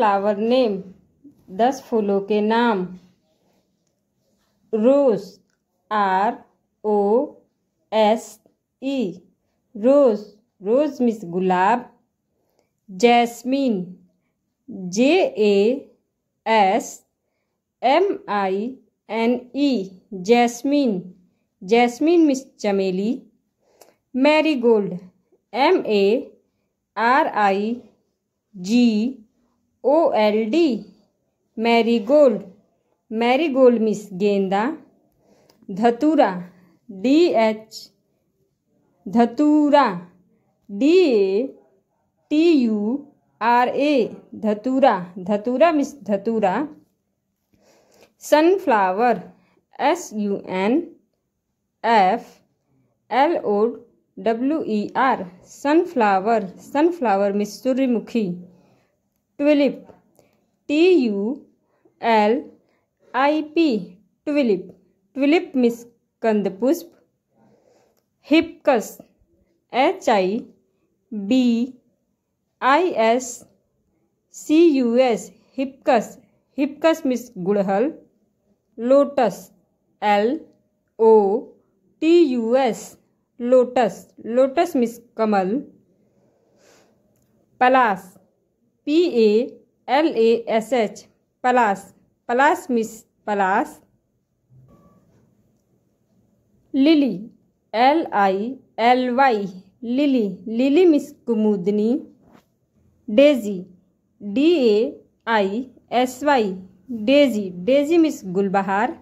flower name दस फूलों के नाम rose R O S E rose rose miss गुलाब jasmine J A S M I N E jasmine jasmine miss चमेली marigold M A R I G O L D marigold marigold miss गेंदा dhatura D H dhatura D A T U R A dhatura dhatura miss धतूरा sunflower S U N F L O W E R sunflower sunflower miss सूर्यमुखी tulip T U L I P tulip tulip miss कंदपुष्प hibiscus H I B I S C U S hibiscus hibiscus miss गुड़हल lotus L O T U S lotus lotus miss कमल palash P A L A S H palash palash miss पलास lily L I L Y lily lily miss कुमुदनी daisy D A I S Y daisy daisy miss गुलबहार